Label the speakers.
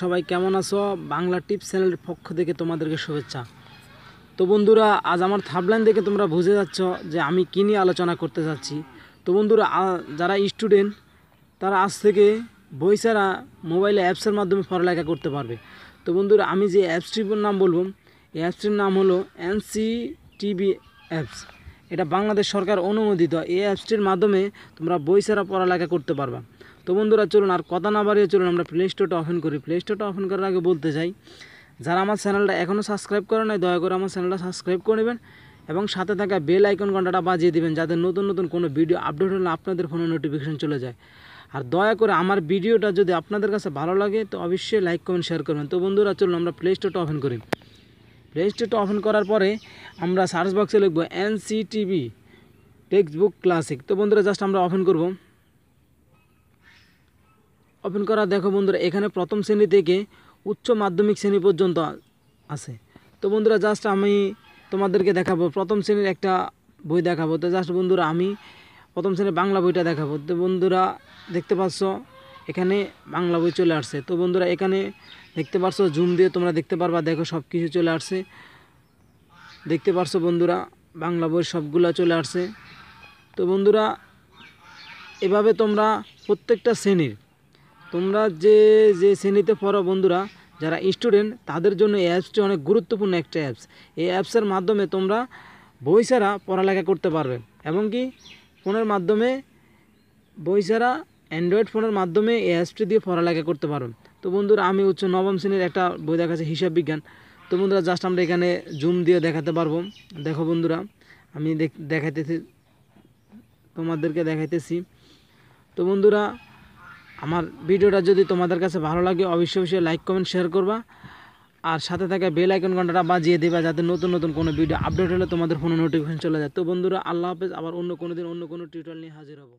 Speaker 1: সবাই কেমন আছো বাংলা টিপস চ্যানেলের পক্ষ থেকে তোমাদেরকে শুভেচ্ছা তো বন্ধুরা আজ আমার থাবলাইন দেখে তোমরা বুঝে যাচ্ছ যে আমি কী নিয়ে আলোচনা করতে যাচ্ছি তো বন্ধুরা যারা স্টুডেন্ট তারা আজ থেকে বই ছাড়া মোবাইলে অ্যাপসের মাধ্যমে পড়ালেখা করতে পারবে তো বন্ধুরা আমি যে অ্যাপসটির নাম বলবো এই অ্যাপসটির নাম হলো এনসি টিভি অ্যাপস এটা বাংলাদেশ সরকার অনুমোদিত এই অ্যাপসটির মাধ্যমে তোমরা বই ছাড়া পড়ালেখা করতে পারবা তো বন্ধুরা চলুন আর কথা না বাড়িয়ে চলুন আমরা প্লে স্টোরটা ওপেন করি প্লে স্টোরটা ওপেন করার আগে বলতে চাই যারা আমার চ্যানেলটা এখনও সাবস্ক্রাইব করে নাই দয়া করে আমার চ্যানেলটা সাবস্ক্রাইব করে নেবেন এবং সাথে থাকা বেল আইকন ঘন্টাটা বাজিয়ে দেবেন যাতে নতুন নতুন কোনো ভিডিও আপডেট হলে আপনাদের ফোনে নোটিফিকেশন চলে যায় আর দয়া করে আমার ভিডিওটা যদি আপনাদের কাছে ভালো লাগে তো অবশ্যই লাইক কমেন্ট শেয়ার করবেন তো বন্ধুরা চলুন আমরা প্লে স্টোরটা ওপেন করি প্লে স্টোরটা ওপেন করার পরে আমরা সার্চ বক্সে লিখব এনসিটিভি টেক্সট বুক ক্লাসিক তো বন্ধুরা জাস্ট আমরা ওপেন করবো ওপেন করা দেখো বন্ধুরা এখানে প্রথম শ্রেণী থেকে উচ্চ মাধ্যমিক শ্রেণী পর্যন্ত আছে তো বন্ধুরা জাস্ট আমি তোমাদেরকে দেখাবো প্রথম শ্রেণীর একটা বই দেখাবো তো জাস্ট বন্ধুরা আমি প্রথম শ্রেণীর বাংলা বইটা দেখাবো তো বন্ধুরা দেখতে পাচ্ছ এখানে বাংলা বই চলে আসছে তো বন্ধুরা এখানে দেখতে পারছো জুম দিয়ে তোমরা দেখতে পারবা দেখো সব কিছু চলে আসছে দেখতে পারছো বন্ধুরা বাংলা বই সবগুলো চলে আসছে তো বন্ধুরা এভাবে তোমরা প্রত্যেকটা শ্রেণীর তোমরা যে যে শ্রেণীতে পড়ো বন্ধুরা যারা স্টুডেন্ট তাদের জন্য এই অ্যাপসটি অনেক গুরুত্বপূর্ণ একটা অ্যাপস এই অ্যাপসের মাধ্যমে তোমরা বই ছাড়া পড়ালেখা করতে পারবে এমনকি ফোনের মাধ্যমে বই ছাড়া অ্যান্ড্রয়েড ফোনের মাধ্যমে এই অ্যাপসটি দিয়ে পড়ালেখা করতে পারবে তো বন্ধুরা আমি উচ্চ নবম শ্রেণীর একটা বই দেখাচ্ছি হিসাব বিজ্ঞান তো বন্ধুরা জাস্ট আমরা এখানে জুম দিয়ে দেখাতে পারবো দেখো বন্ধুরা আমি দেখাইতেছি তোমাদেরকে দেখাইতেছি তো বন্ধুরা আমার ভিডিওটা যদি তোমাদের কাছে ভালো লাগে অবশ্যই অবশ্যই লাইক কমেন্ট শেয়ার করবা আর সাথে থাকা বেল আইকন ঘন্টাটা বাজিয়ে দেবা যাতে নতুন নতুন কোনো ভিডিও আপডেট হলে তোমাদের ফোনে নোটিফিকেশন চলে যায় তো বন্ধুরা আল্লাহ হাফেজ আবার অন্য কোনো দিন অন্য কোনো টিউটোরিয়াল নিয়ে হাজির হবো